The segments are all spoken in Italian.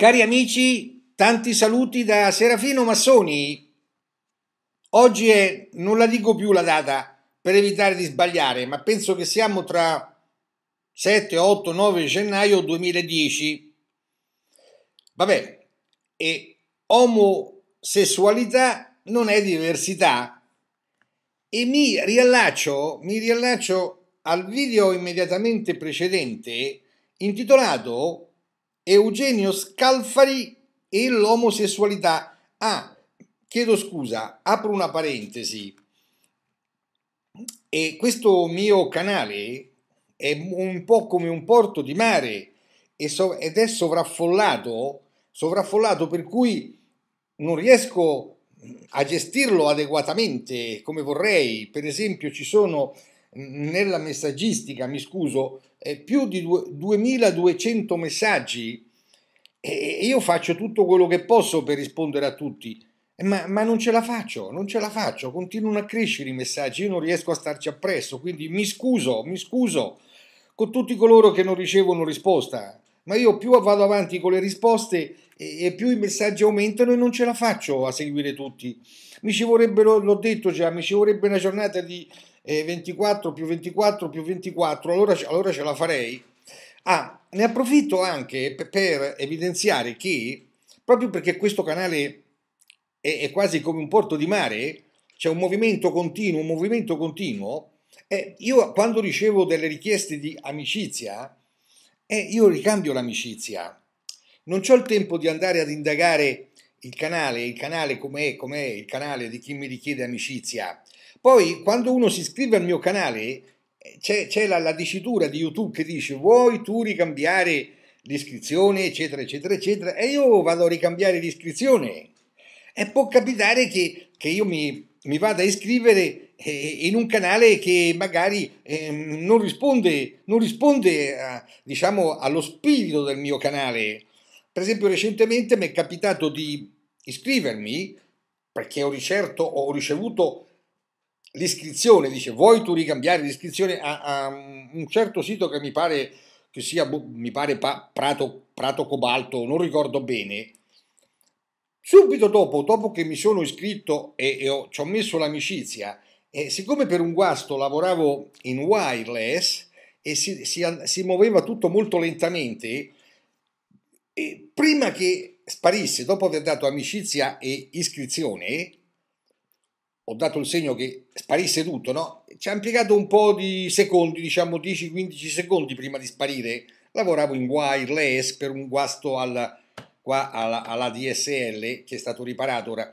Cari amici, tanti saluti da Serafino Massoni. Oggi è, non la dico più la data per evitare di sbagliare, ma penso che siamo tra 7, 8, 9 gennaio 2010. Vabbè, e omosessualità non è diversità. E mi riallaccio, mi riallaccio al video immediatamente precedente intitolato Eugenio Scalfari e l'omosessualità. Ah, chiedo scusa, apro una parentesi. E questo mio canale è un po' come un porto di mare ed è sovraffollato, sovraffollato per cui non riesco a gestirlo adeguatamente come vorrei. Per esempio ci sono nella messaggistica, mi scuso, eh, più di due, 2200 messaggi e io faccio tutto quello che posso per rispondere a tutti, ma, ma, non ce la faccio, non ce la faccio, continuano a crescere i messaggi, io non riesco a starci appresso, quindi mi scuso, mi scuso con tutti coloro che non ricevono risposta, ma io più vado avanti con le risposte e, e più i messaggi aumentano e non ce la faccio a seguire tutti. Mi ci vorrebbe, l'ho detto già, mi ci vorrebbe una giornata di, eh, 24 più 24 più 24, allora, allora ce la farei. Ah, ne approfitto anche per evidenziare che, proprio perché questo canale è, è quasi come un porto di mare, c'è un movimento continuo, un movimento continuo, eh, io quando ricevo delle richieste di amicizia, eh, io ricambio l'amicizia. Non ho il tempo di andare ad indagare il canale, il canale com'è, com'è il canale di chi mi richiede amicizia. Poi quando uno si iscrive al mio canale eh, c'è, c'è la, la, dicitura di YouTube che dice vuoi tu ricambiare l'iscrizione, eccetera, eccetera, eccetera, e io vado a ricambiare l'iscrizione. E può capitare che, che io mi, mi vada a iscrivere eh, in un canale che magari ehm, non risponde, non risponde a, diciamo, allo spirito del mio canale. Per esempio, recentemente mi è capitato di iscrivermi perché ho, ricerto, ho ricevuto l'iscrizione, dice vuoi tu ricambiare l'iscrizione a, a, un certo sito che mi pare che sia, boh, mi pare pa, Prato, Prato Cobalto, non ricordo bene, subito dopo, dopo che mi sono iscritto e, e ho, ci ho messo l'amicizia, e siccome per un guasto lavoravo in wireless e si, si, si muoveva tutto molto lentamente, e prima che sparisse, dopo aver dato amicizia e iscrizione, ho dato il segno che sparisse tutto, no? Ci ha impiegato un po' di secondi, diciamo 10-15 secondi prima di sparire. Lavoravo in wireless per un guasto al, qua alla, alla, DSL che è stato riparato ora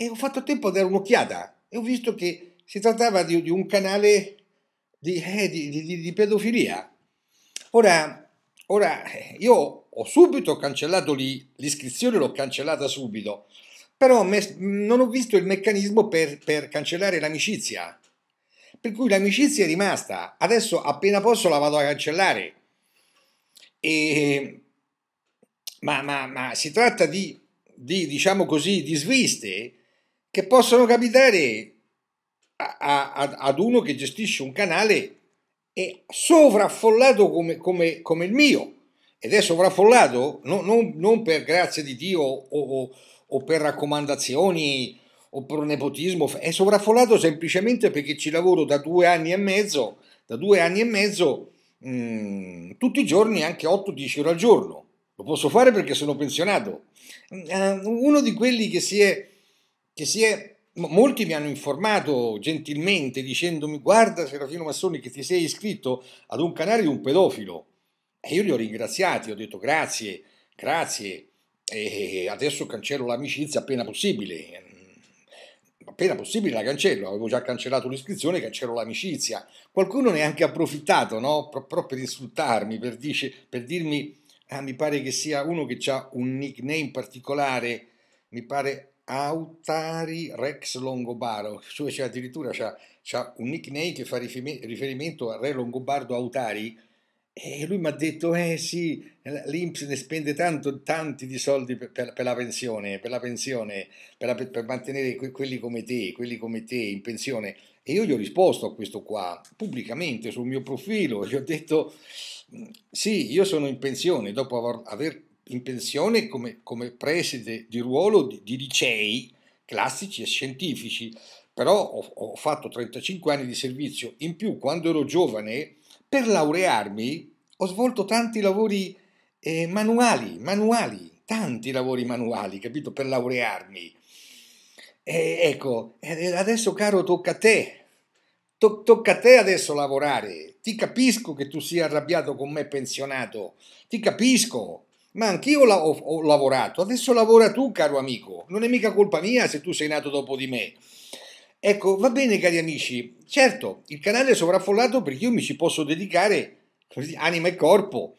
e ho fatto tempo a dare un'occhiata e ho visto che si trattava di, di un canale di, eh, di, di pedofilia. Ora, ora, eh, io ho subito cancellato l'iscrizione, l'ho cancellata subito però me- non ho visto il meccanismo per, per cancellare l'amicizia. Per cui l'amicizia è rimasta, adesso appena posso la vado a cancellare. E, ma, ma, ma, si tratta di, di, diciamo così, di sviste che possono capitare a, a, ad uno che gestisce un canale e sovraffollato come, come, come, il mio. Ed è sovraffollato no, non, non, per grazia di Dio o, o o per raccomandazioni o per nepotismo, è sovraffollato semplicemente perché ci lavoro da due anni e mezzo, da due anni e mezzo mh, mm, tutti i giorni, anche 8-10 ore al giorno. Lo posso fare perché sono pensionato. Mm, eh, uno di quelli che si è, che si è molti mi hanno informato gentilmente dicendomi guarda Serafino Massoni che ti sei iscritto ad un canale di un pedofilo e io li ho ringraziati, ho detto grazie, grazie, e adesso cancello l'amicizia appena possibile. Appena possibile la cancello, avevo già cancellato l'iscrizione, cancello l'amicizia. Qualcuno ne ha anche approfittato, no? Proprio per insultarmi, per, dice, per dirmi, ah, mi pare che sia uno che ha un nickname particolare, mi pare Autari Rex Longobaro, cioè addirittura c'ha, c'ha un nickname che fa riferimento a Re Longobardo Autari, e lui mi ha detto, eh sì, l'Inps ne spende tanto, tanti di soldi per, per, per la pensione, per la pensione, per, la, per mantenere quelli come te, quelli come te in pensione. E io gli ho risposto a questo qua, pubblicamente, sul mio profilo, gli ho detto, sì, io sono in pensione, dopo aver in pensione come, come preside di ruolo di, di licei classici e scientifici, però ho, ho fatto 35 anni di servizio in più quando ero giovane per laurearmi ho svolto tanti lavori eh, manuali, manuali, tanti lavori manuali, capito? Per laurearmi. E, ecco, adesso caro tocca a te, to- tocca a te adesso lavorare. Ti capisco che tu sia arrabbiato con me pensionato, ti capisco, ma anch'io la- ho-, ho lavorato. Adesso lavora tu, caro amico, non è mica colpa mia se tu sei nato dopo di me. Ecco, va bene cari amici, certo, il canale è sovraffollato perché io mi ci posso dedicare anima e corpo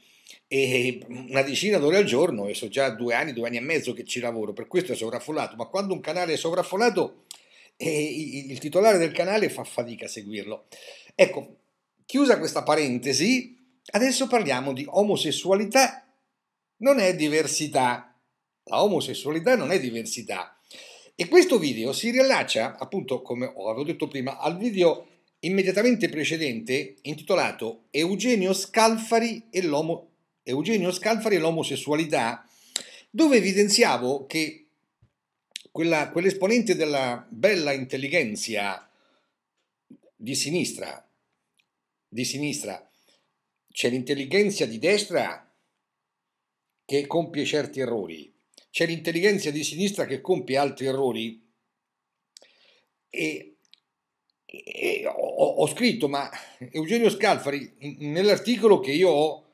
e una decina d'ore al giorno e so già due anni, due anni e mezzo che ci lavoro, per questo è sovraffollato, ma quando un canale è sovraffollato eh, il titolare del canale fa fatica a seguirlo. Ecco, chiusa questa parentesi, adesso parliamo di omosessualità, non è diversità. La omosessualità non è diversità, e questo video si riallaccia, appunto, come avevo detto prima, al video immediatamente precedente intitolato Eugenio Scalfari e, Eugenio Scalfari e l'omosessualità, dove evidenziavo che quella, quell'esponente della bella intelligenza di sinistra, di sinistra, c'è l'intelligenza di destra che compie certi errori c'è l'intelligenza di sinistra che compie altri errori e, e ho, ho, scritto, ma Eugenio Scalfari, nell'articolo che io ho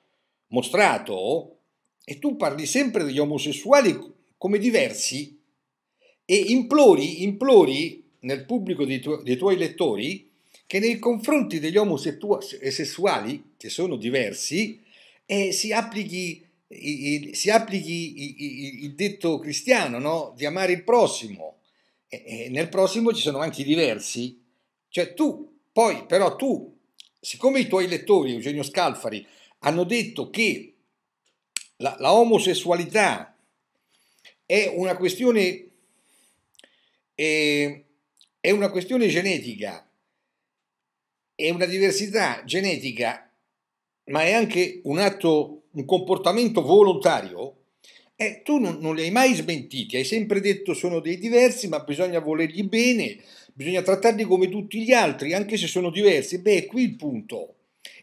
mostrato, e tu parli sempre degli omosessuali come diversi e implori, implori nel pubblico dei, tu dei tuoi lettori che nei confronti degli omosessuali, che sono diversi, eh, si applichi i, i, si applichi il detto cristiano no? di amare il prossimo e, e nel prossimo ci sono anche i diversi cioè tu poi però tu siccome i tuoi lettori Eugenio Scalfari hanno detto che la, la omosessualità è una questione eh, è una questione genetica è una diversità genetica ma è anche un atto, un comportamento volontario, eh, tu non, non, li hai mai smentiti, hai sempre detto sono dei diversi, ma bisogna volergli bene, bisogna trattarli come tutti gli altri, anche se sono diversi. Beh, qui il punto.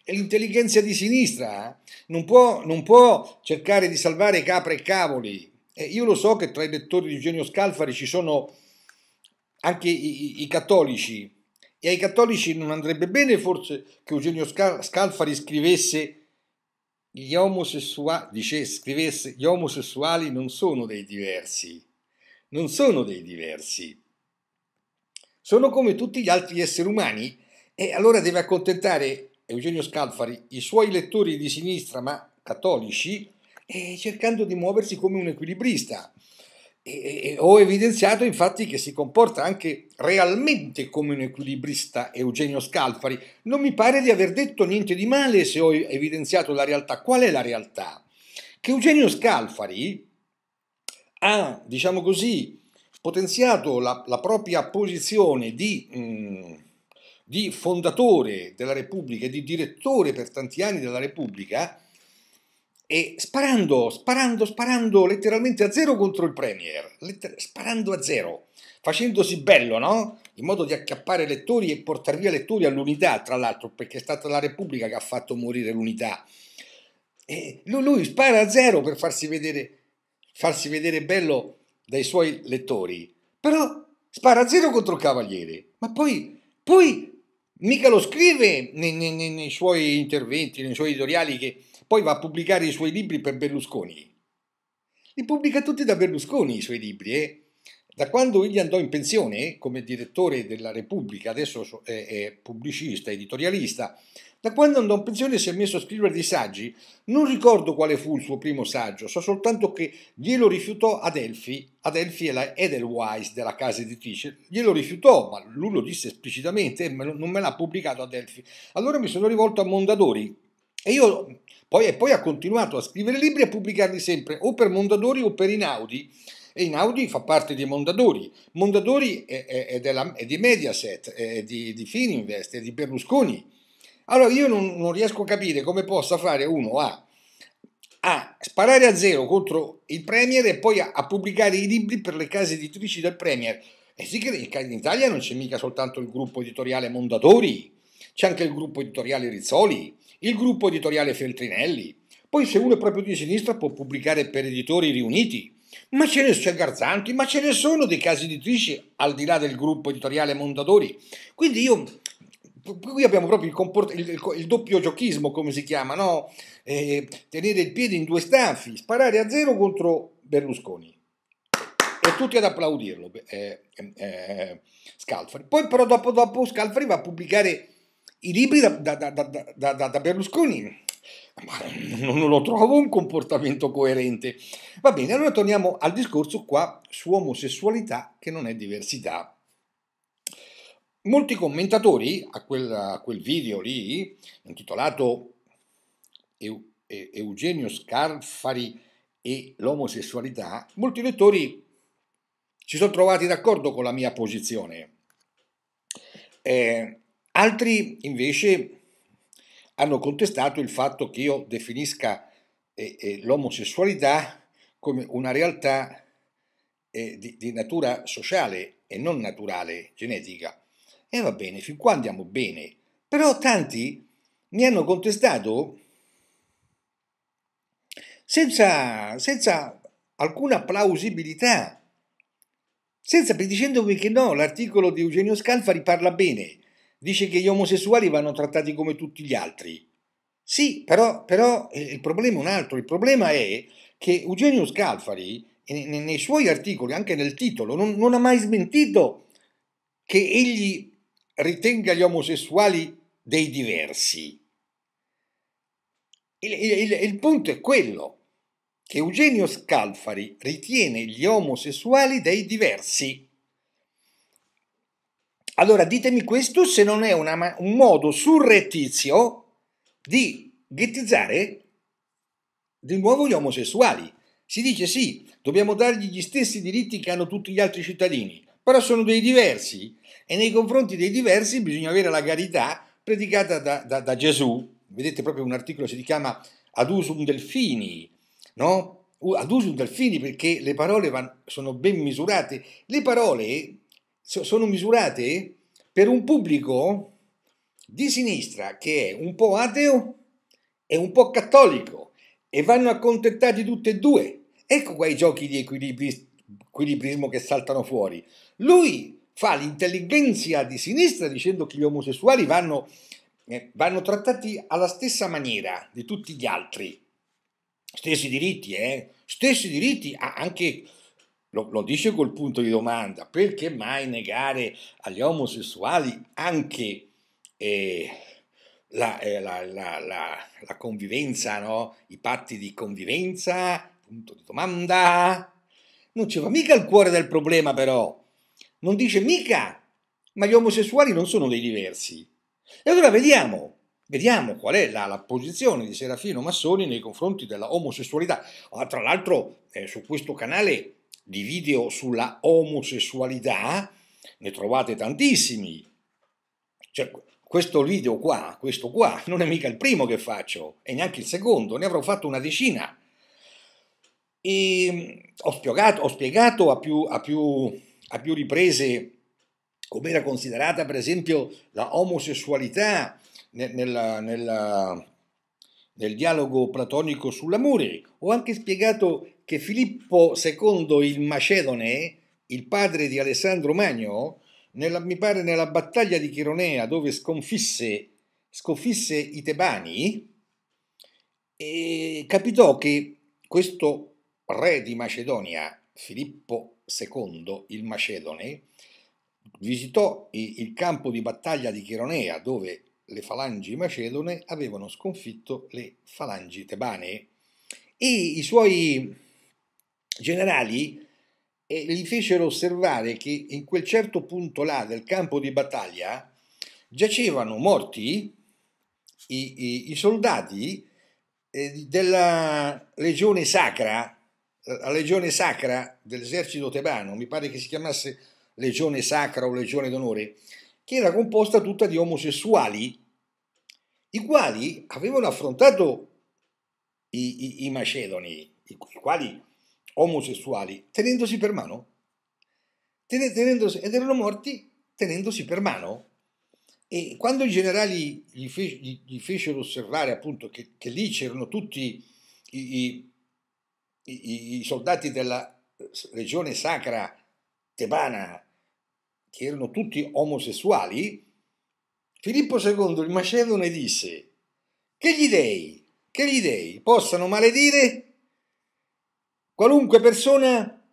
L'intelligenza di sinistra eh? non può, non può cercare di salvare capre e cavoli. Eh, io lo so che tra i lettori di Eugenio Scalfari ci sono anche i, i, i cattolici, e ai cattolici non andrebbe bene forse che Eugenio Scalfari scrivesse gli omosessuali, dice, scrivesse gli omosessuali non sono dei diversi, non sono dei diversi, sono come tutti gli altri esseri umani e allora deve accontentare Eugenio Scalfari i suoi lettori di sinistra ma cattolici eh, cercando di muoversi come un equilibrista e, e, ho evidenziato infatti che si comporta anche realmente come un equilibrista Eugenio Scalfari. Non mi pare di aver detto niente di male se ho evidenziato la realtà. Qual è la realtà? Che Eugenio Scalfari ha, diciamo così, potenziato la, la propria posizione di, mh, mm, di fondatore della Repubblica e di direttore per tanti anni della Repubblica e sparando, sparando, sparando letteralmente a zero contro il Premier, letter- sparando a zero, facendosi bello, no? In modo di accappare lettori e portare via lettori all'unità, tra l'altro, perché è stata la Repubblica che ha fatto morire l'unità. E lui, lui spara a zero per farsi vedere, farsi vedere bello dai suoi lettori, però spara a zero contro il Cavaliere, ma poi, poi mica lo scrive nei, nei, nei, suoi interventi, nei suoi editoriali che poi va a pubblicare i suoi libri per Berlusconi. Li pubblica tutti da Berlusconi i suoi libri. Eh? Da quando egli andò in pensione come direttore della Repubblica, adesso è, pubblicista, editorialista, da quando andò in pensione si è messo a scrivere dei saggi. Non ricordo quale fu il suo primo saggio, so soltanto che glielo rifiutò Adelphi, Adelphi è la Edelweiss della casa editrice, glielo rifiutò, ma lui lo disse esplicitamente, non me l'ha pubblicato Adelphi. Allora mi sono rivolto a Mondadori, e io poi, e poi ha continuato a scrivere libri e a pubblicarli sempre o per Mondadori o per Inaudi e Inaudi fa parte di Mondadori. Mondadori è, è, è, della, è di Mediaset, è di, di, Fininvest, è di Berlusconi. Allora io non, non riesco a capire come possa fare uno a, a, sparare a zero contro il Premier e poi a, a pubblicare i libri per le case editrici del Premier. E sì che in Italia non c'è mica soltanto il gruppo editoriale Mondadori, c'è anche il gruppo editoriale Rizzoli, il gruppo editoriale Feltrinelli, poi se uno è proprio di sinistra può pubblicare per editori riuniti. Ma ce ne sono Garzanti, ma ce ne sono dei casi editrici al di là del gruppo editoriale Mondadori. Quindi io qui abbiamo proprio il, comport- il, il, il, doppio giochismo, come si chiama, no? Eh, tenere il piede in due staffi, sparare a zero contro Berlusconi. E tutti ad applaudirlo, eh, eh, eh, Scalfari. Poi però dopo, dopo Scalfari va a pubblicare i libri da, da, da, da Berlusconi non lo trovo un comportamento coerente. Va bene, allora torniamo al discorso qua su omosessualità che non è diversità. Molti commentatori a quel, a quel video lì, intitolato Eugenio Scarfari e l'omosessualità, molti lettori si sono trovati d'accordo con la mia posizione. Eh, Altri invece hanno contestato il fatto che io definisca eh, eh, l'omosessualità come una realtà eh, di, di, natura sociale e non naturale, genetica. E va bene, fin qua andiamo bene. Però tanti mi hanno contestato senza, senza alcuna plausibilità, senza, dicendomi che no, l'articolo di Eugenio Scalfari parla bene dice che gli omosessuali vanno trattati come tutti gli altri. Sì, però, però eh, il problema è un altro, il problema è che Eugenio Scalfari nei suoi articoli, anche nel titolo, non, non ha mai smentito che egli ritenga gli omosessuali dei diversi. Il, il, il, punto è quello che Eugenio Scalfari ritiene gli omosessuali dei diversi. Allora ditemi questo se non è una, un modo surrettizio di ghettizzare di nuovo gli omosessuali. Si dice sì, dobbiamo dargli gli stessi diritti che hanno tutti gli altri cittadini, però sono dei diversi e nei confronti dei diversi bisogna avere la carità predicata da, da, da Gesù. Vedete proprio un articolo si chiama Ad usum delfini, no? Ad usum delfini perché le parole van, sono ben misurate. Le parole sono misurate per un pubblico di sinistra che è un po' ateo e un po' cattolico e vanno accontentati tutti e due. Ecco qua i giochi di equilibrismo che saltano fuori. Lui fa l'intelligenza di sinistra dicendo che gli omosessuali vanno, eh, vanno trattati alla stessa maniera di tutti gli altri. Stessi diritti, eh? Stessi diritti, anche lo, lo dice col punto di domanda, perché mai negare agli omosessuali anche eh, la, eh, la, la, la, convivenza, no? i patti di convivenza, punto di domanda. Non ci va mica il cuore del problema però, non dice mica, ma gli omosessuali non sono dei diversi. E allora vediamo, vediamo qual è la, la, posizione di Serafino Massoni nei confronti della omosessualità. Ah, tra l'altro eh, su questo canale di video sulla omosessualità, ne trovate tantissimi. Cioè, questo video qua, questo qua, non è mica il primo che faccio, e neanche il secondo, ne avrò fatto una decina. E mm, ho spiegato, ho spiegato a, più, a, più, a più riprese come era considerata per esempio la omosessualità nel, nel, nel, nel dialogo platonico sull'amore. Ho anche spiegato che Filippo II il Macedone, il padre di Alessandro Magno, nella, mi pare nella battaglia di Chironea dove sconfisse, sconfisse i Tebani, e capitò che questo re di Macedonia, Filippo II il Macedone, visitò il campo di battaglia di Chironea dove le falangi macedone avevano sconfitto le falangi tebane e i suoi generali e gli fecero osservare che in quel certo punto là del campo di battaglia giacevano morti i, i, i soldati eh, della legione sacra, la legione sacra dell'esercito tebano, mi pare che si chiamasse legione sacra o legione d'onore, che era composta tutta di omosessuali, i quali avevano affrontato i, i macedoni, i quali omosessuali tenendosi per mano. Tenendosi, ed erano morti tenendosi per mano. E quando i generali gli, fe, gli, gli fecero osservare appunto che, che lì c'erano tutti i, i, i, soldati della regione sacra tebana, che erano tutti omosessuali, Filippo II il Macedone disse che gli dei, che gli dei possano maledire Qualunque persona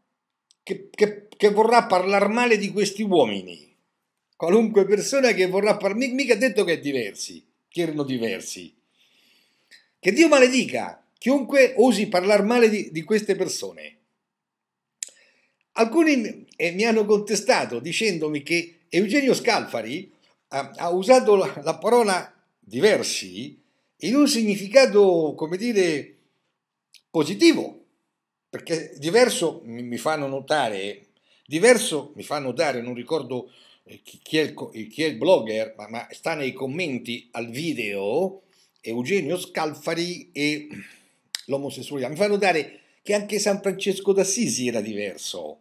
che, che, che vorrà parlare male di questi uomini, qualunque persona che vorrà parlare, mica ha detto che è diversi, che erano diversi. Che Dio maledica chiunque osi parlare male di, di queste persone. Alcuni eh, mi hanno contestato dicendomi che Eugenio Scalfari ha, ha usato la, parola diversi in un significato, come dire, positivo perché diverso mi fanno notare, diverso mi fanno notare, non ricordo eh, chi è, il, chi è il, blogger, ma, ma, sta nei commenti al video, Eugenio Scalfari e l'omosessualità. Mi fanno notare che anche San Francesco d'Assisi era diverso.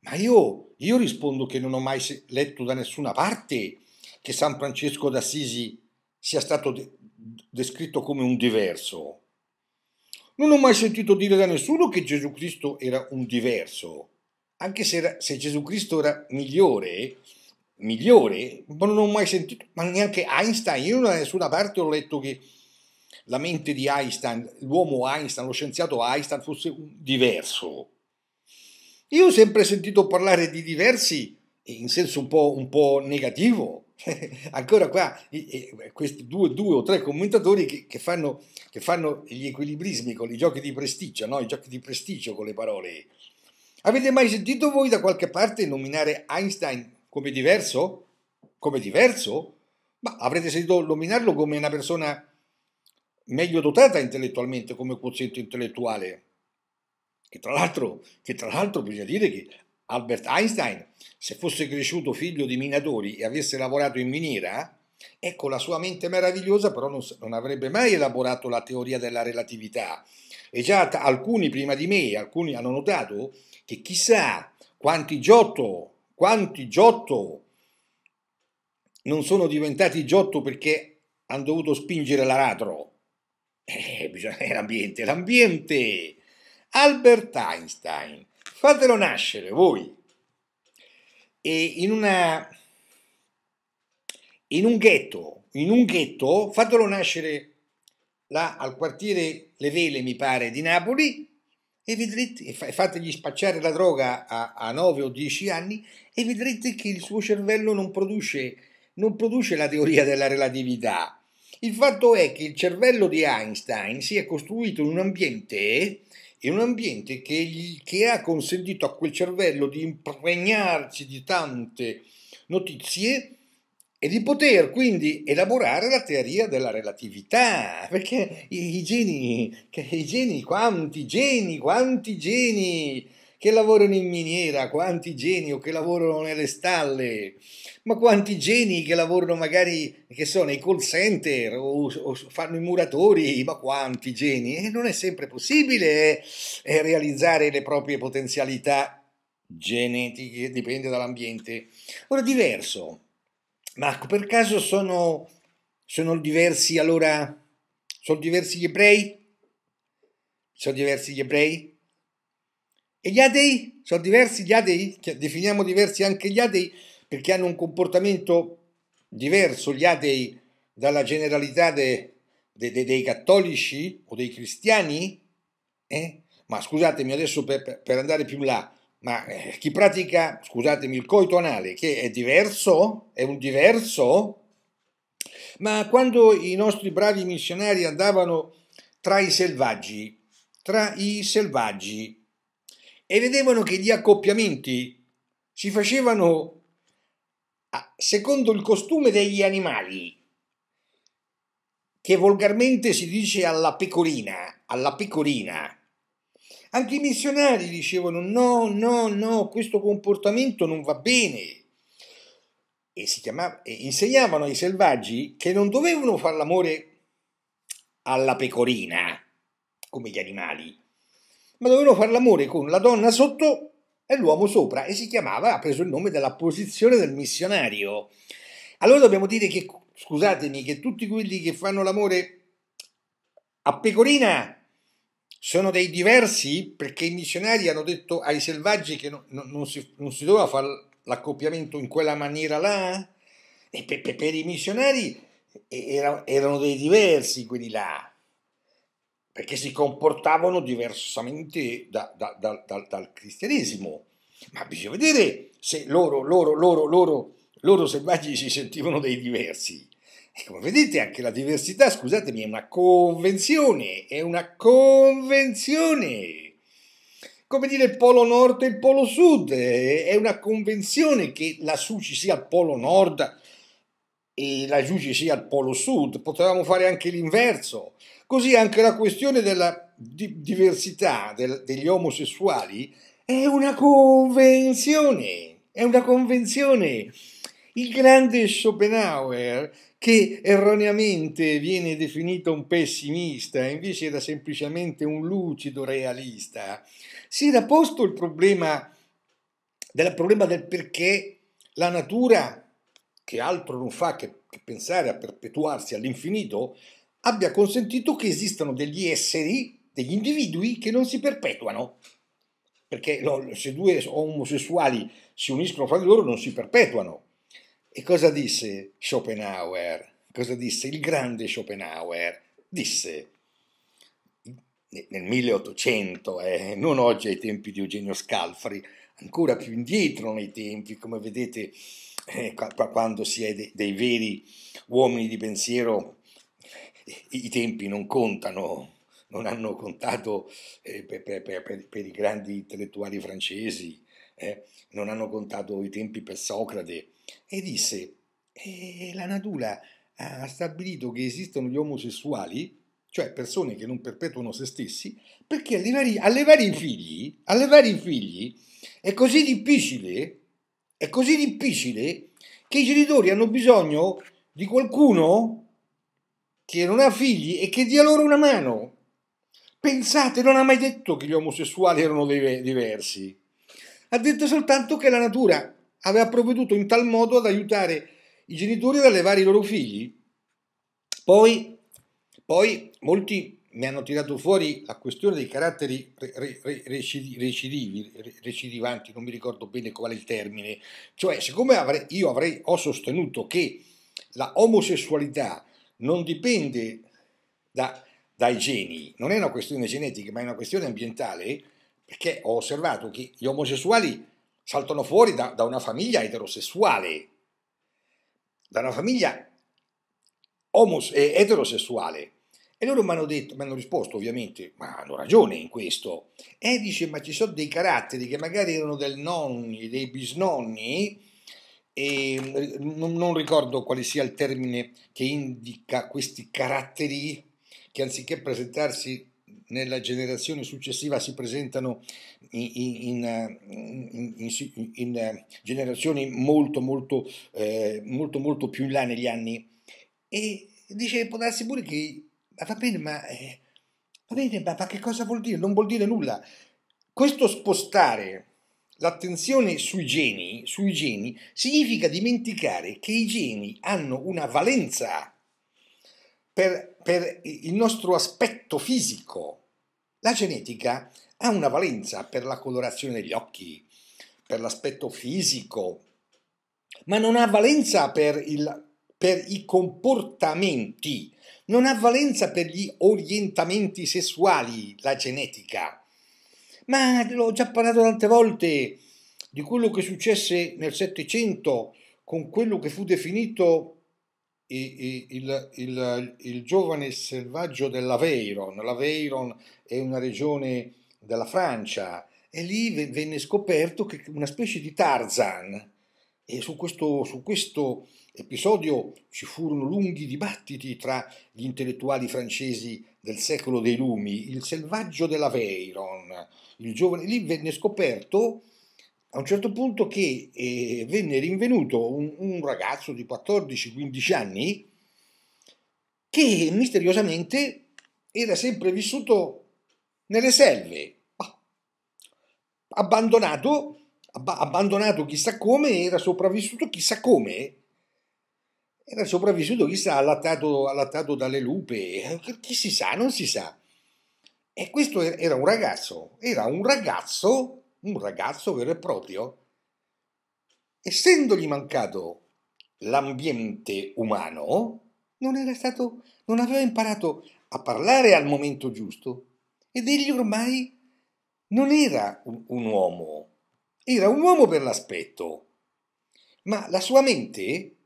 Ma io, io rispondo che non ho mai letto da nessuna parte che San Francesco d'Assisi sia stato de descritto come un diverso. Non ho mai sentito dire da nessuno che Gesù Cristo era un diverso, anche se, era, se Gesù Cristo era migliore, migliore, ma non ho mai sentito, ma neanche Einstein, io da nessuna parte ho letto che la mente di Einstein, l'uomo Einstein, lo scienziato Einstein fosse diverso. Io ho sempre sentito parlare di diversi in senso un po', un po negativo, ancora qua questi due, due, o tre commentatori che, che, fanno, che, fanno, gli equilibrismi con i giochi di prestigio, no? i giochi di prestigio con le parole. Avete mai sentito voi da qualche parte nominare Einstein come diverso? Come diverso? Ma avrete sentito nominarlo come una persona meglio dotata intellettualmente, come quoziente intellettuale. Che tra l'altro, bisogna dire che Albert Einstein, se fosse cresciuto figlio di minatori e avesse lavorato in miniera, ecco la sua mente meravigliosa però non, non avrebbe mai elaborato la teoria della relatività. E già t- alcuni prima di me, alcuni hanno notato che chissà quanti Giotto, quanti Giotto non sono diventati Giotto perché hanno dovuto spingere l'aratro. Eh, bisogna, l'ambiente, l'ambiente. Albert Einstein Fatelo nascere voi. E in una in un ghetto, in un ghetto, fatelo nascere là al quartiere Le Vele, mi pare, di Napoli e vedrete e fategli spacciare la droga a, a 9 o 10 anni e vedrete che il suo cervello non produce non produce la teoria della relatività. Il fatto è che il cervello di Einstein si è costruito in un ambiente in un ambiente che, gli, che ha consentito a quel cervello di impregnarsi di tante notizie e di poter quindi elaborare la teoria della relatività, perché i, i geni, i geni, quanti geni, quanti geni che lavorano in miniera, quanti geni o che lavorano nelle stalle, ma quanti geni che lavorano magari, che so, nei call center o, o fanno i muratori, ma quanti geni. E non è sempre possibile eh, realizzare le proprie potenzialità genetiche, dipende dall'ambiente. Ora, diverso, ma per caso sono, sono diversi allora, sono diversi gli ebrei? Sono diversi gli ebrei? E gli atei? Sono diversi gli atei? Definiamo diversi anche gli atei perché hanno un comportamento diverso gli atei dalla generalità de, de, de, dei cattolici o dei cristiani? Eh? Ma scusatemi adesso per, per, andare più là, ma eh, chi pratica, scusatemi, il coito anale, che è diverso? È un diverso? Ma quando i nostri bravi missionari andavano tra i selvaggi, tra i selvaggi, e vedevano che gli accoppiamenti si facevano secondo il costume degli animali, che volgarmente si dice alla pecorina, alla pecorina. Anche i missionari dicevano no, no, no, questo comportamento non va bene. E, chiamava, e insegnavano ai selvaggi che non dovevano fare l'amore alla pecorina, come gli animali, ma dovevano fare l'amore con la donna sotto e l'uomo sopra e si chiamava, ha preso il nome della posizione del missionario. Allora dobbiamo dire che, scusatemi, che tutti quelli che fanno l'amore a pecorina sono dei diversi perché i missionari hanno detto ai selvaggi che no, non, si, non, si, doveva fare l'accoppiamento in quella maniera là e per, per, per i missionari era, erano dei diversi quelli là perché si comportavano diversamente da, da, da, dal cristianesimo. Ma bisogna vedere se loro, loro, loro, loro, loro selvaggi si sentivano dei diversi. E come vedete anche la diversità, scusatemi, è una convenzione, è una convenzione. Come dire il polo nord e il polo sud, eh, è una convenzione che lassù ci sia il polo nord e la Giugi sia al polo sud, potevamo fare anche l'inverso. Così anche la questione della di diversità del, degli omosessuali è una convenzione, è una convenzione. Il grande Schopenhauer, che erroneamente viene definito un pessimista, invece era semplicemente un lucido realista, si era posto il problema, del, problema del perché la natura che altro non fa che, che pensare a perpetuarsi all'infinito, abbia consentito che esistano degli esseri, degli individui che non si perpetuano. Perché no, se due omosessuali si uniscono fra di loro non si perpetuano. E cosa disse Schopenhauer? Cosa disse il grande Schopenhauer? Disse nel 1800, eh, non oggi ai tempi di Eugenio Scalfari, ancora più indietro nei tempi, come vedete eh, quando si è de- dei veri uomini di pensiero, i, i tempi non contano, non hanno contato eh, per, per, per, per, i grandi intellettuali francesi, eh, non hanno contato i tempi per Socrate. E disse, eh, la natura ha stabilito che esistono gli omosessuali, cioè persone che non perpetuano se stessi, perché allevare, i figli, allevare i figli è così difficile è così difficile che i genitori hanno bisogno di qualcuno che non ha figli e che dia loro una mano. Pensate, non ha mai detto che gli omosessuali erano diversi. Ha detto soltanto che la natura aveva provveduto in tal modo ad aiutare i genitori ad allevare i loro figli. Poi, poi molti mi hanno tirato fuori la questione dei caratteri recidivi, recidivanti, non mi ricordo bene qual è il termine, cioè siccome avrei, io avrei, ho sostenuto che la omosessualità non dipende da, dai geni, non è una questione genetica ma è una questione ambientale, perché ho osservato che gli omosessuali saltano fuori da, da una famiglia eterosessuale, da una famiglia omos- eh, eterosessuale e loro mi hanno detto, mi hanno risposto ovviamente, ma hanno ragione in questo. E dice, ma ci sono dei caratteri che magari erano del nonni, dei bisnonni, e mm, non ricordo quale sia il termine che indica questi caratteri che anziché presentarsi nella generazione successiva si presentano in, in, in, in generazioni molto molto, eh, molto molto più in là negli anni e dice può darsi pure che va bene, ma, eh, va bene, ma, ma che cosa vuol dire? Non vuol dire nulla. Questo spostare l'attenzione sui geni, sui geni significa dimenticare che i geni hanno una valenza per, per il nostro aspetto fisico. La genetica ha una valenza per la colorazione degli occhi, per l'aspetto fisico, ma non ha valenza per, il, per i comportamenti non ha valenza per gli orientamenti sessuali la genetica. Ma l'ho già parlato tante volte di quello che successe nel Settecento con quello che fu definito il, il, il, il giovane selvaggio dell'Aveiron. L'Aveiron è una regione della Francia e lì venne scoperto che una specie di Tarzan e su questo, su questo episodio ci furono lunghi dibattiti tra gli intellettuali francesi del secolo dei lumi, il selvaggio dell'Aveiron, il giovane, lì venne scoperto a un certo punto che eh, venne rinvenuto un, un ragazzo di 14-15 anni che misteriosamente era sempre vissuto nelle selve, ah, abbandonato, abba abbandonato chissà come, era sopravvissuto chissà come, era sopravvissuto, chissà, allattato, allattato dalle lupe, eh, chi si sa, non si sa. E questo era un ragazzo, era un ragazzo, un ragazzo vero e proprio, essendogli mancato l'ambiente umano, non era stato, non aveva imparato a parlare al momento giusto ed egli ormai non era un, un uomo, era un uomo per l'aspetto, ma la sua mente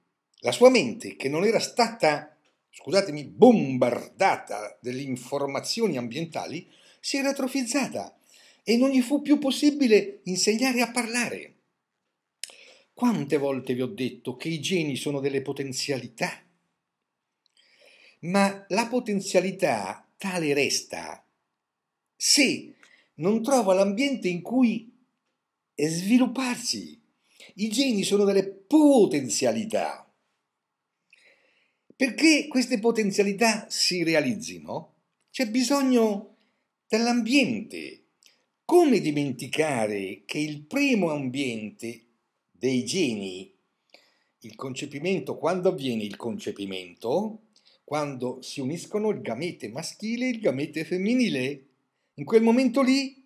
la sua mente, che non era stata, scusatemi, bombardata delle informazioni ambientali, si era atrofizzata e non gli fu più possibile insegnare a parlare. Quante volte vi ho detto che i geni sono delle potenzialità? Ma la potenzialità tale resta se non trova l'ambiente in cui svilupparsi. I geni sono delle potenzialità. Perché queste potenzialità si realizzino c'è bisogno dell'ambiente. Come dimenticare che il primo ambiente dei geni, il concepimento, quando avviene il concepimento? Quando si uniscono il gamete maschile e il gamete femminile. In quel momento lì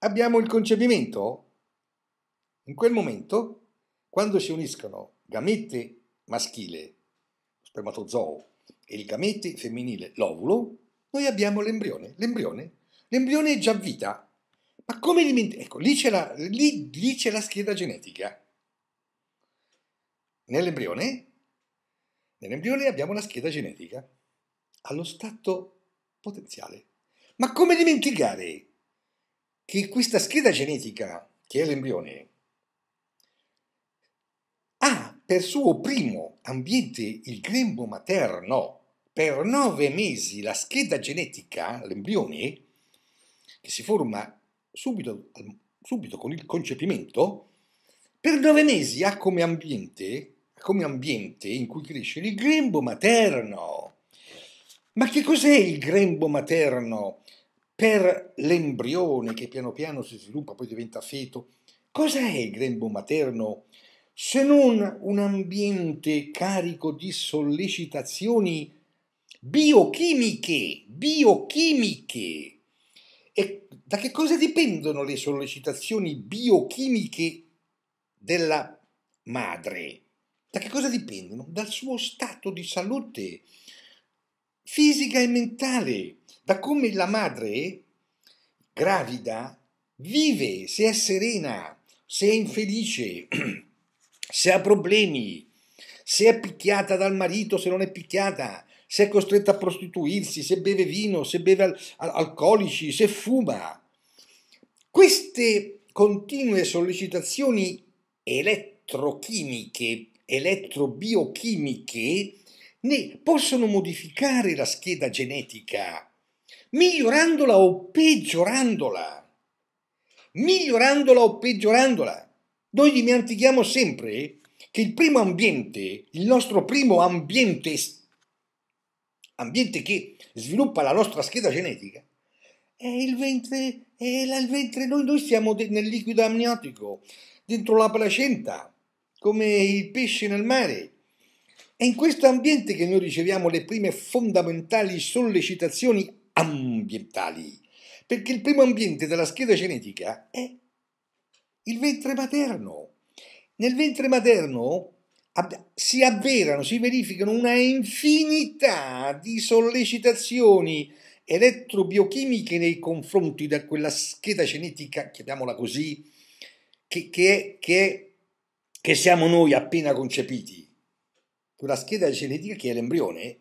abbiamo il concepimento. In quel momento, quando si uniscono gamete maschile spermatozoo, e il gamete femminile, l'ovulo, noi abbiamo l'embrione. L'embrione, l'embrione è già vita. Ma come dimenticare? Ecco, lì c'è, la, lì, lì c'è la scheda genetica. Nell'embrione, nell'embrione abbiamo la scheda genetica allo stato potenziale. Ma come dimenticare che questa scheda genetica, che è l'embrione, per suo primo ambiente il grembo materno per nove mesi la scheda genetica, l'embrione, che si forma subito, subito con il concepimento, per nove mesi ha come ambiente, come ambiente in cui crescere il grembo materno. Ma che cos'è il grembo materno per l'embrione che piano piano si sviluppa, poi diventa feto? Cos'è il grembo materno se non un ambiente carico di sollecitazioni biochimiche, biochimiche. E da che cosa dipendono le sollecitazioni biochimiche della madre? Da che cosa dipendono? Dal suo stato di salute fisica e mentale, da come la madre gravida vive, se è serena, se è infelice, se ha problemi, se è picchiata dal marito, se non è picchiata, se è costretta a prostituirsi, se beve vino, se beve al- al- alcolici, se fuma. Queste continue sollecitazioni elettrochimiche, elettrobiochimiche, ne possono modificare la scheda genetica, migliorandola o peggiorandola. Migliorandola o peggiorandola. Noi dimentichiamo sempre che il primo ambiente, il nostro primo ambiente, ambiente che sviluppa la nostra scheda genetica, è il ventre, è il ventre. Noi, noi siamo nel liquido amniotico, dentro la placenta, come il pesce nel mare. È in questo ambiente che noi riceviamo le prime fondamentali sollecitazioni ambientali, perché il primo ambiente della scheda genetica è il ventre materno. Nel ventre materno si avverano, si verificano una infinità di sollecitazioni elettrobiochimiche nei confronti da quella scheda genetica, chiamiamola così, che, che, che, che siamo noi appena concepiti. Quella scheda genetica che è l'embrione,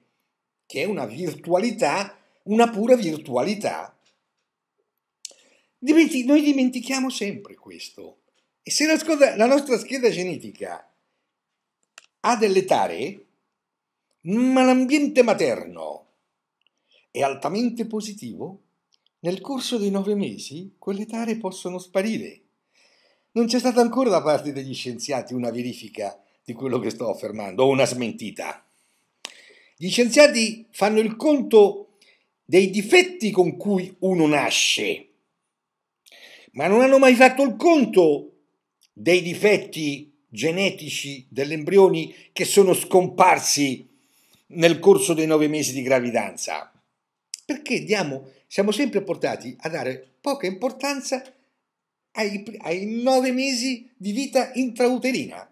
che è una virtualità, una pura virtualità Dimenti- noi dimentichiamo sempre questo. E se la, scoda- la nostra scheda genetica ha delle tare, ma l'ambiente materno è altamente positivo, nel corso dei nove mesi quelle tare possono sparire. Non c'è stata ancora da parte degli scienziati una verifica di quello che sto affermando, o una smentita. Gli scienziati fanno il conto dei difetti con cui uno nasce ma non hanno mai fatto il conto dei difetti genetici degli embrioni che sono scomparsi nel corso dei nove mesi di gravidanza. Perché diamo, siamo sempre portati a dare poca importanza ai, ai nove mesi di vita intrauterina.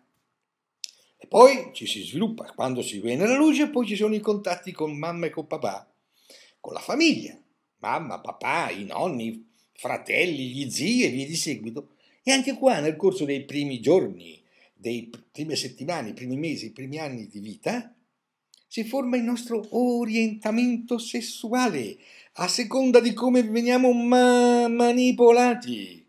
E poi ci si sviluppa quando si viene alla luce, poi ci sono i contatti con mamma e con papà, con la famiglia, mamma, papà, i nonni, fratelli, gli zii e via di seguito. E anche qua nel corso dei primi giorni, dei prime settimane, i primi mesi, i primi anni di vita, si forma il nostro orientamento sessuale a seconda di come veniamo ma- manipolati,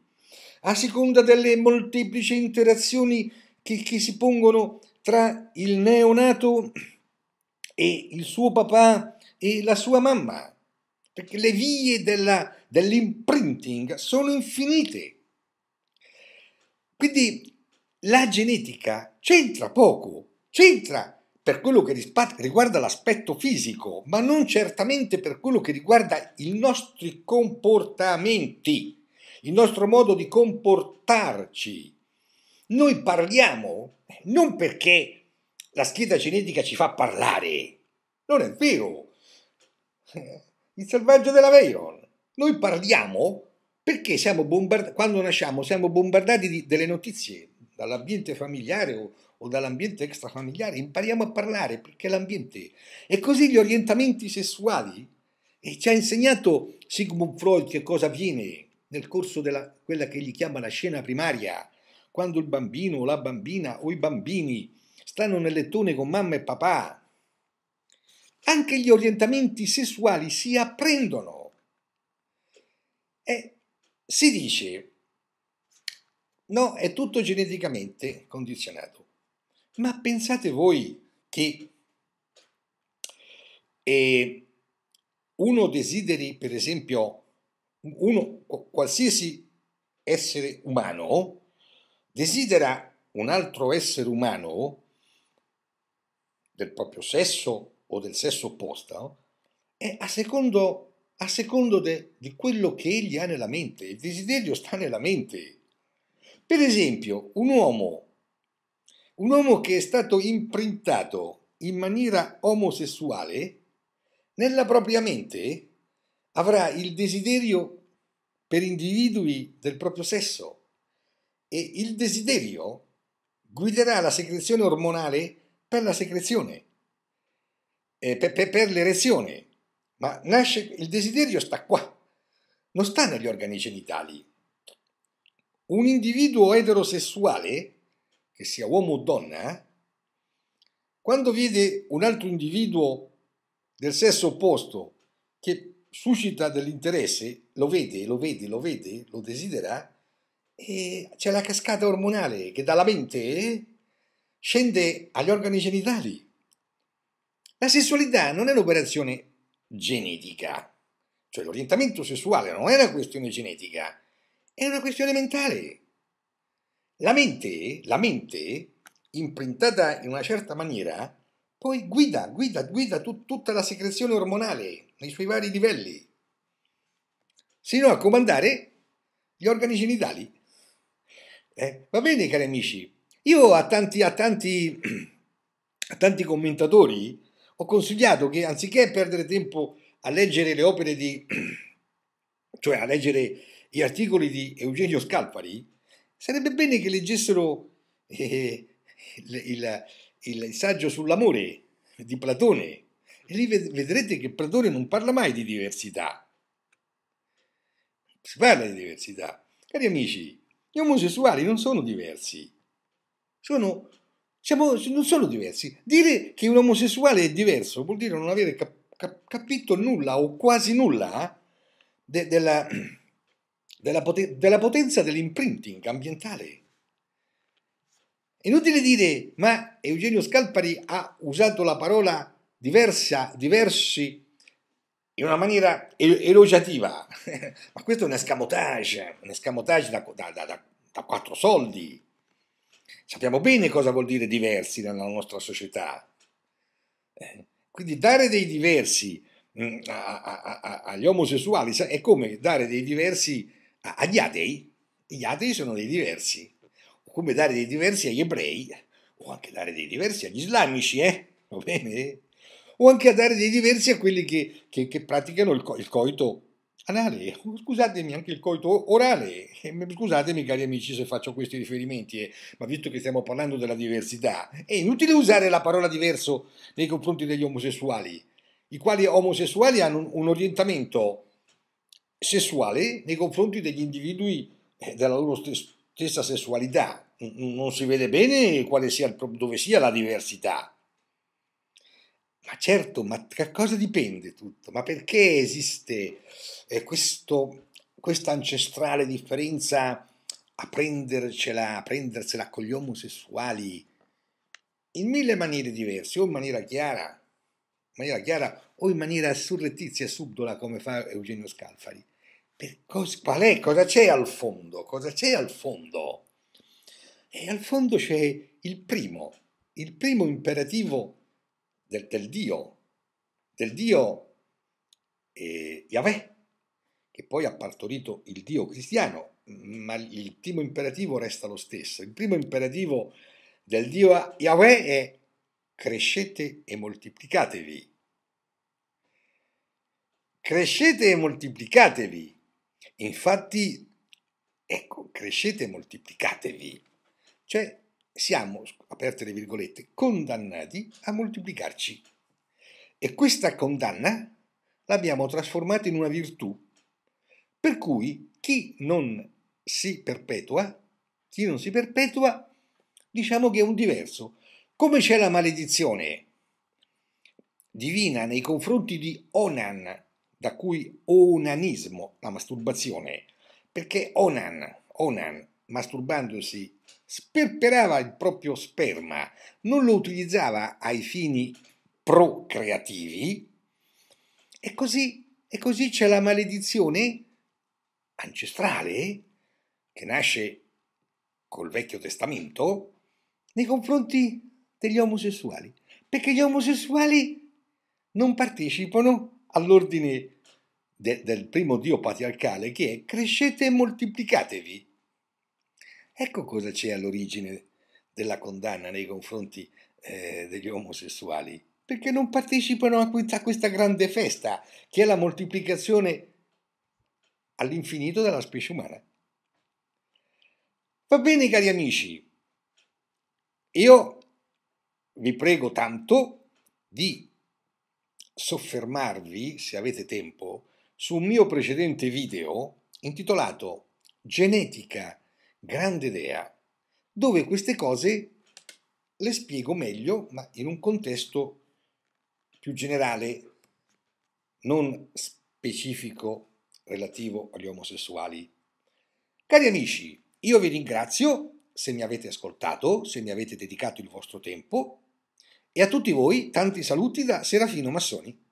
a seconda delle molteplici interazioni che, che si pongono tra il neonato e il suo papà e la sua mamma perché le vie dell'imprinting sono infinite. Quindi la genetica c'entra poco, c'entra per quello che riguarda l'aspetto fisico, ma non certamente per quello che riguarda i nostri comportamenti, il nostro modo di comportarci. Noi parliamo non perché la scheda genetica ci fa parlare, non è vero il selvaggio dell'Aveiron. Noi parliamo perché quando nasciamo siamo bombardati di, delle notizie dall'ambiente familiare o, o dall'ambiente extrafamiliare, impariamo a parlare perché l'ambiente... E così gli orientamenti sessuali, e ci ha insegnato Sigmund Freud che cosa avviene nel corso della quella che gli chiama la scena primaria, quando il bambino o la bambina o i bambini stanno nel lettone con mamma e papà anche gli orientamenti sessuali si apprendono. E si dice, no, è tutto geneticamente condizionato. Ma pensate voi che eh, uno desideri, per esempio, uno, qualsiasi essere umano, desidera un altro essere umano del proprio sesso o del sesso opposto è a secondo, a secondo de, di quello che egli ha nella mente. Il desiderio sta nella mente. Per esempio, un uomo, un uomo che è stato imprintato in maniera omosessuale, nella propria mente avrà il desiderio per individui del proprio sesso e il desiderio guiderà la secrezione ormonale per la secrezione eh, per, per, per l'erezione, ma nasce, il desiderio sta qua, non sta negli organi genitali. Un individuo eterosessuale, che sia uomo o donna, quando vede un altro individuo del sesso opposto che suscita dell'interesse, lo vede, lo vede, lo vede, lo desidera, e c'è la cascata ormonale che dalla mente scende agli organi genitali la sessualità non è un'operazione genetica, cioè l'orientamento sessuale non è una questione genetica, è una questione mentale. La mente, la mente, imprintata in una certa maniera, poi guida, guida, guida tut, tutta la secrezione ormonale nei suoi vari livelli, sino a comandare gli organi genitali. Eh, va bene, cari amici, io a tanti, a tanti, a tanti commentatori ho consigliato che anziché perdere tempo a leggere le opere di, cioè a leggere gli articoli di Eugenio Scalpari, sarebbe bene che leggessero eh, il, il, il, saggio sull'amore di Platone. E lì vedrete che Platone non parla mai di diversità. Si parla di diversità. Cari amici, gli omosessuali non sono diversi, sono siamo, non sono diversi. Dire che un omosessuale è diverso vuol dire non avere cap- cap- capito nulla o quasi nulla eh, de- della, della, poten- della potenza dell'imprinting ambientale. Inutile dire, ma Eugenio Scalpari ha usato la parola diversa, diversi, in una maniera elogiativa. ma questo è un escamotage, un escamotage da, da, da, da quattro soldi. Sappiamo bene cosa vuol dire diversi nella nostra società. Eh, quindi dare dei diversi mm, a, a, a, agli omosessuali è come dare dei diversi agli atei. Gli atei sono dei diversi, O come dare dei diversi agli ebrei, o anche dare dei diversi agli islamici, eh? Va bene? O anche a dare dei diversi a quelli che, che, che praticano il, co- il coito anale, scusatemi anche il coito orale, eh, scusatemi cari amici se faccio questi riferimenti, eh, ma visto che stiamo parlando della diversità, è inutile usare la parola diverso nei confronti degli omosessuali, i quali omosessuali hanno un orientamento sessuale nei confronti degli individui eh, della loro stessa sessualità, non si vede bene sia, dove sia la diversità ma certo, ma da cosa dipende tutto? Ma perché esiste eh, questo, questa ancestrale differenza a prendercela, a prendersela con gli omosessuali in mille maniere diverse, o in maniera chiara, in maniera chiara o in maniera surrettizia, subdola, come fa Eugenio Scalfari. Cosa, qual è? Cosa c'è al fondo? Cosa c'è al fondo? E al fondo c'è il primo, il primo imperativo del, del Dio, del Dio eh, Yahweh, che poi ha partorito il Dio cristiano, ma il primo imperativo resta lo stesso. Il primo imperativo del Dio Yahweh è crescete e moltiplicatevi. Crescete e moltiplicatevi. Infatti, ecco, crescete e moltiplicatevi. Cioè, siamo, aperte le virgolette, condannati a moltiplicarci. E questa condanna l'abbiamo trasformata in una virtù, per cui chi non si perpetua, chi non si perpetua, diciamo che è un diverso. Come c'è la maledizione divina nei confronti di Onan, da cui onanismo, la masturbazione, perché Onan, Onan masturbandosi Sperperava il proprio sperma, non lo utilizzava ai fini procreativi e così, e così c'è la maledizione ancestrale che nasce col Vecchio Testamento nei confronti degli omosessuali, perché gli omosessuali non partecipano all'ordine de, del primo Dio patriarcale che è crescete e moltiplicatevi. Ecco cosa c'è all'origine della condanna nei confronti eh, degli omosessuali, perché non partecipano a questa, a questa grande festa che è la moltiplicazione all'infinito della specie umana. Va bene, cari amici, io vi prego tanto di soffermarvi, se avete tempo, su un mio precedente video intitolato Genetica grande idea, dove queste cose le spiego meglio, ma in un contesto più generale, non specifico relativo agli omosessuali. Cari amici, io vi ringrazio se mi avete ascoltato, se mi avete dedicato il vostro tempo e a tutti voi tanti saluti da Serafino Massoni.